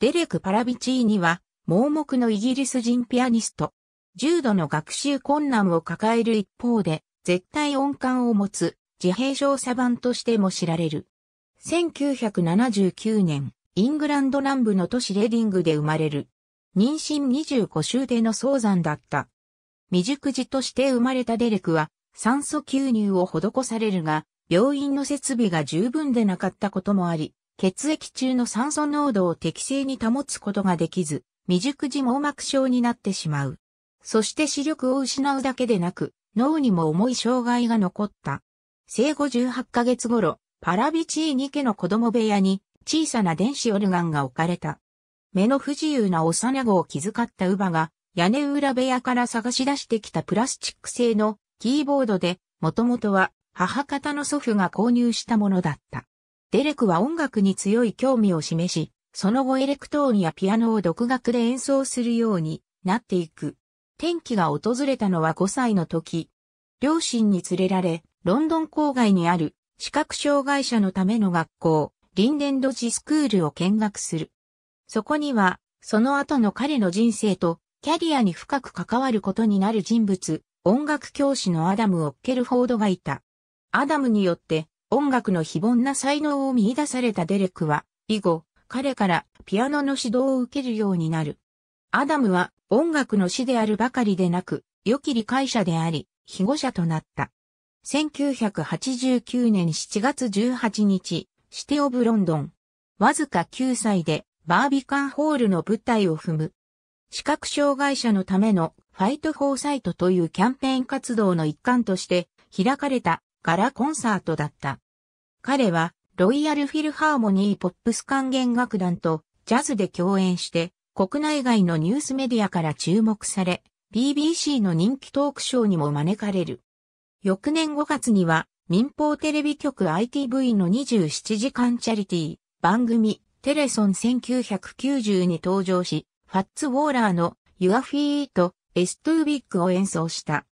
デレク・パラビチーニは、盲目のイギリス人ピアニスト。重度の学習困難を抱える一方で、絶対音感を持つ、自閉症サバンとしても知られる。1979年、イングランド南部の都市レディングで生まれる。妊娠25週での早産だった。未熟児として生まれたデレクは、酸素吸入を施されるが、病院の設備が十分でなかったこともあり、血液中の酸素濃度を適正に保つことができず、未熟児網膜症になってしまう。そして視力を失うだけでなく、脳にも重い障害が残った。生後18ヶ月頃、パラビチーニ家の子供部屋に小さな電子オルガンが置かれた。目の不自由な幼子を気遣った乳母が屋根裏部屋から探し出してきたプラスチック製のキーボードで、もともとは母方の祖父が購入したものだった。デレクは音楽に強い興味を示し、その後エレクトーンやピアノを独学で演奏するようになっていく。転機が訪れたのは5歳の時。両親に連れられ、ロンドン郊外にある視覚障害者のための学校、リンデンドジスクールを見学する。そこには、その後の彼の人生とキャリアに深く関わることになる人物、音楽教師のアダム・オッケルフォードがいた。アダムによって音楽の非凡な才能を見出されたデレクは、以後、彼からピアノの指導を受けるようになる。アダムは音楽の師であるばかりでなく、良き理解者であり、被護者となった。1989年7月18日、シテオブロンドン。わずか9歳でバービカンホールの舞台を踏む。視覚障害者のためのファイトフォーサイトというキャンペーン活動の一環として開かれたらコンサートだった。彼は、ロイヤルフィルハーモニーポップス管弦楽団とジャズで共演して、国内外のニュースメディアから注目され、BBC の人気トークショーにも招かれる。翌年5月には、民放テレビ局 ITV の27時間チャリティー番組テレソン1990に登場し、ファッツ・ウォーラーのユア・フィーと、エストゥービックを演奏した。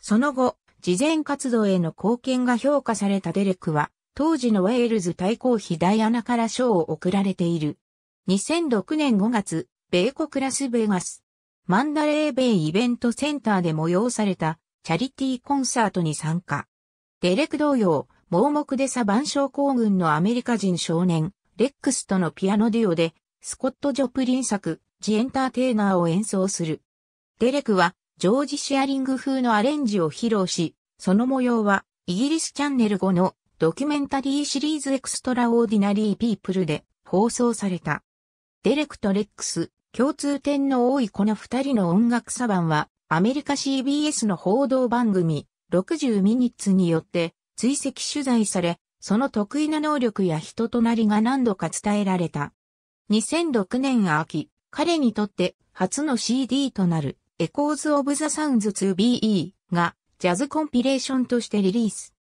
その後、慈善活動への貢献が評価されたデレクは、当時のウェールズ対抗費ダイアナから賞を贈られている。2006年5月、米国ラスベガス、マンダレーベイイベントセンターで催されたチャリティーコンサートに参加。デレク同様、盲目でサバン症候群のアメリカ人少年、レックスとのピアノデュオで、スコット・ジョプリン作、ジ・エンターテイナーを演奏する。デレクは、ジョージ・シアリング風のアレンジを披露し、その模様はイギリスチャンネル5のドキュメンタリーシリーズエクストラオーディナリー・ピープルで放送された。デレクとレックス、共通点の多いこの二人の音楽サバンは、アメリカ CBS の報道番組、60ミニッツによって追跡取材され、その得意な能力や人となりが何度か伝えられた。2006年秋、彼にとって初の CD となるエコーズ・オブ・ザ・サウンズ 2BE がジャズコンピレーションとしてリリース。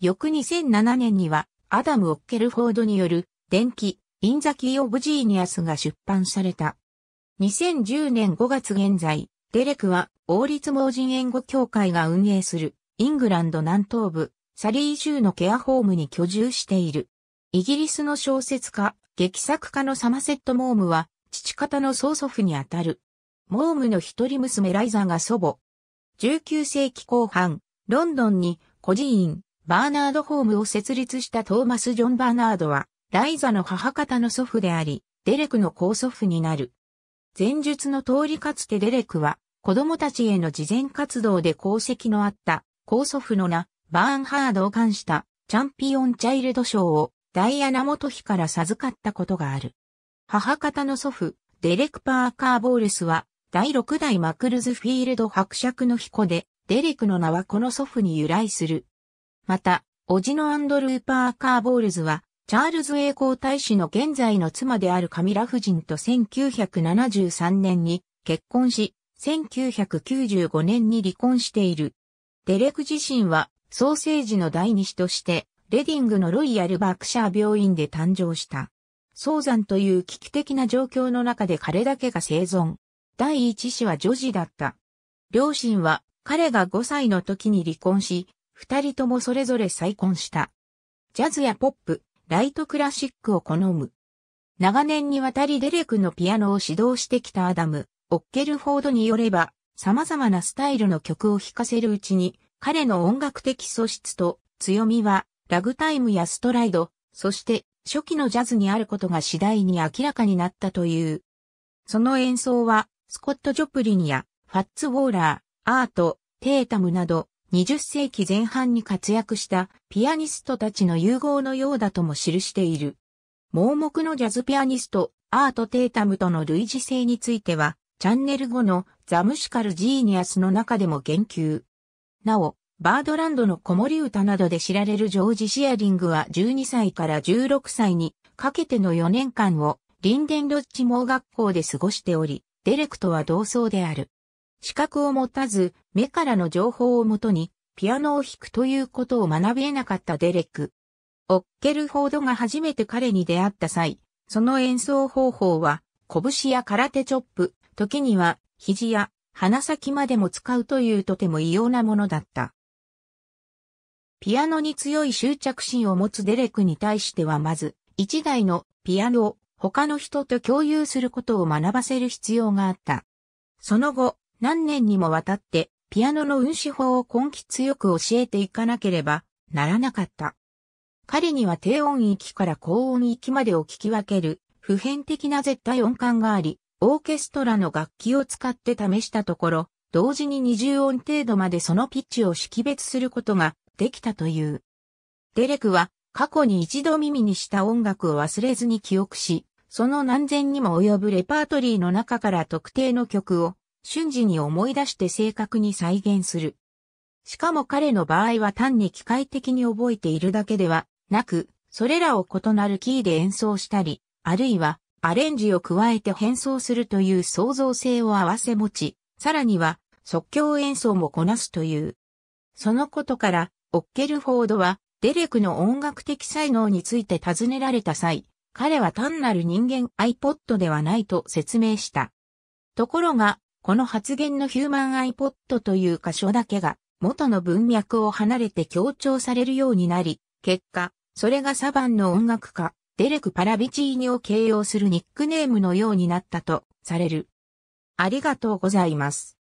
翌2007年にはアダム・オッケルフォードによる電気、インザキー・オブ・ジーニアスが出版された。2010年5月現在、デレクは王立盲人援護協会が運営するイングランド南東部サリー州のケアホームに居住している。イギリスの小説家、劇作家のサマセット・モームは父方の曽祖父にあたる。モームの一人娘ライザが祖母。19世紀後半、ロンドンに孤児院、バーナードホームを設立したトーマス・ジョン・バーナードは、ライザの母方の祖父であり、デレクの高祖父になる。前述の通りかつてデレクは、子供たちへの慈善活動で功績のあった高祖父の名、バーンハードを冠したチャンピオンチャイルド賞をダイアナ元妃から授かったことがある。母方の祖父、デレク・パーカー・ボーレスは第6代マクルズフィールド伯爵の彦で、デレクの名はこの祖父に由来する。また、叔父のアンドルー・パーカー・ボールズは、チャールズ栄光大使の現在の妻であるカミラ夫人と1973年に結婚し、1995年に離婚している。デレク自身はソーセージの第二子として、レディングのロイヤルバークシャー病院で誕生した。早産という危機的な状況の中で彼だけが生存。第一子は女児だった。両親は彼が5歳の時に離婚し、二人ともそれぞれ再婚した。ジャズやポップ、ライトクラシックを好む。長年にわたりデレクのピアノを指導してきたアダム、オッケルフォードによれば、様々なスタイルの曲を弾かせるうちに、彼の音楽的素質と強みは、ラグタイムやストライド、そして初期のジャズにあることが次第に明らかになったという。その演奏は、スコット・ジョプリンやファッツ・ウォーラー、アート、テータムなど20世紀前半に活躍したピアニストたちの融合のようだとも記している。盲目のジャズピアニスト、アート・テータムとの類似性については、チャンネル後のザ・ムシカル・ジーニアスの中でも言及。なお、バードランドの子守歌などで知られるジョージ・シアリングは12歳から16歳にかけての4年間をリンデンロッジ盲学校で過ごしており、デレクとは同窓である。資格を持たず、目からの情報をもとに、ピアノを弾くということを学び得なかったデレク。オッケルフォードが初めて彼に出会った際、その演奏方法は、拳や空手チョップ、時には、肘や鼻先までも使うというとても異様なものだった。ピアノに強い執着心を持つデレクに対してはまず、一台のピアノを他の人と共有することを学ばせる必要があった。その後、何年にもわたって、ピアノの運指法を根気強く教えていかなければならなかった。彼には低音域から高音域までを聞き分ける普遍的な絶対音感があり、オーケストラの楽器を使って試したところ、同時に20音程度までそのピッチを識別することができたという。デレクは過去に一度耳にした音楽を忘れずに記憶し、その何千にも及ぶレパートリーの中から特定の曲を瞬時に思い出して正確に再現する。しかも彼の場合は単に機械的に覚えているだけではなく、それらを異なるキーで演奏したり、あるいはアレンジを加えて変装するという創造性を併せ持ち、さらには即興演奏もこなすという。そのことから、オッケルフォードはデレクの音楽的才能について尋ねられた際、彼は単なる人間 iPod ではないと説明した。ところが、この発言のヒューマン iPod という箇所だけが元の文脈を離れて強調されるようになり、結果、それがサバンの音楽家、デレク・パラビチーニを形容するニックネームのようになったとされる。ありがとうございます。